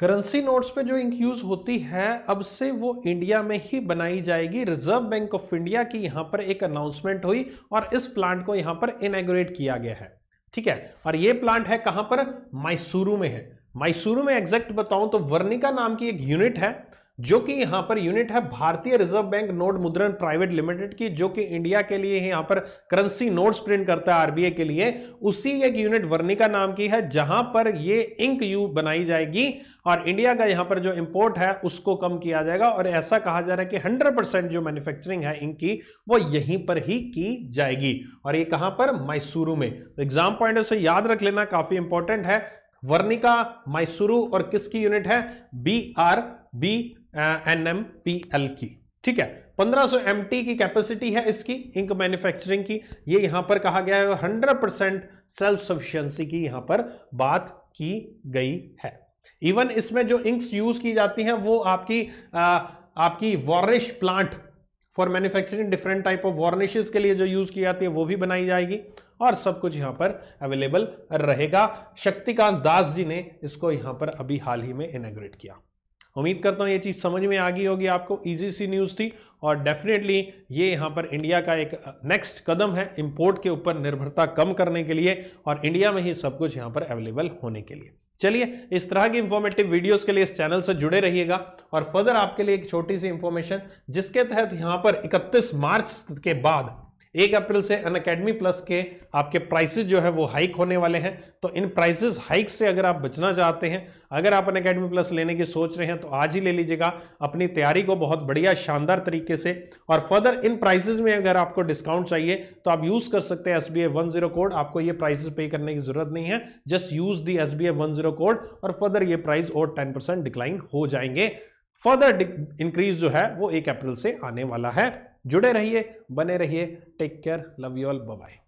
currency notes पे जो ink use होती है अब से वो इंडिया में ही बनाई जाएगी रिजर्व बैंक ऑफ इंडिया की यहाँ पर एक अनाउंसमेंट हुई और इस प्लांट को यहाँ पर इनग्रेट किया गया है ठीक है और ये प्लांट है कहाँ पर मैसूरू में है मैसूरू में एग्जैक्ट बताऊं तो वर्निका नाम की एक यूनिट है जो कि यहां पर यूनिट है Bharatiya reserve bank note Mudran private limited की जो कि इंडिया के लिए यहां पर करेंसी नोट्स प्रिंट करता है आरबीआई के लिए उसी एक यूनिट वर्णिका नाम की है जहां पर ये इंक यू बनाई जाएगी और इंडिया का यहां पर जो इंपोर्ट है उसको कम किया जाएगा और ऐसा कहा जा रहा है कि हंड्रेड परसेंट जो मैन्युफैक्चरिंग है इंक की वो यहीं पर ही की जाएगी और ये कहां पर मैसूरू में एग्जाम पॉइंट से याद रख लेना काफी इंपॉर्टेंट है वर्णिका मैसूरू और किसकी यूनिट है B R B N M P L की ठीक है 1500 सौ की कैपेसिटी है इसकी इंक मैन्युफैक्चरिंग की ये यहां पर कहा गया है हंड्रेड परसेंट सेल्फ सफिशियंसी की यहां पर बात की गई है इवन इसमें जो इंक्स यूज की जाती हैं वो आपकी आ, आपकी varnish plant for manufacturing different type of varnishes के लिए जो यूज की जाती है वो भी बनाई जाएगी और सब कुछ यहाँ पर अवेलेबल रहेगा शक्तिकांत दास जी ने इसको यहाँ पर अभी हाल ही में इनाग्रेट किया उम्मीद करता हूँ ये चीज़ समझ में आ गई होगी आपको ईजी सी न्यूज़ थी और डेफिनेटली ये यहाँ पर इंडिया का एक नेक्स्ट कदम है इम्पोर्ट के ऊपर निर्भरता कम करने के लिए और इंडिया में ही सब कुछ यहाँ पर अवेलेबल होने के लिए चलिए इस तरह की इंफॉर्मेटिव वीडियोस के लिए इस चैनल से जुड़े रहिएगा और फर्दर आपके लिए एक छोटी सी इंफॉर्मेशन जिसके तहत यहाँ पर 31 मार्च के बाद एक अप्रैल से अन अकेडमी प्लस के आपके प्राइसेज जो है वो हाइक होने वाले हैं तो इन प्राइसेस हाइक से अगर आप बचना चाहते हैं अगर आप अन अकेडमी प्लस लेने की सोच रहे हैं तो आज ही ले लीजिएगा अपनी तैयारी को बहुत बढ़िया शानदार तरीके से और फर्दर इन प्राइसेस में अगर आपको डिस्काउंट चाहिए तो आप यूज़ कर सकते हैं एस बी कोड आपको ये प्राइसेज पे करने की जरूरत नहीं है just use the S B code और फर्दर ये प्राइस और टेन डिक्लाइन हो जाएंगे फर्दर इंक्रीज जो है वो एक अप्रैल से आने वाला है जुड़े रहिए बने रहिए take care love you all bye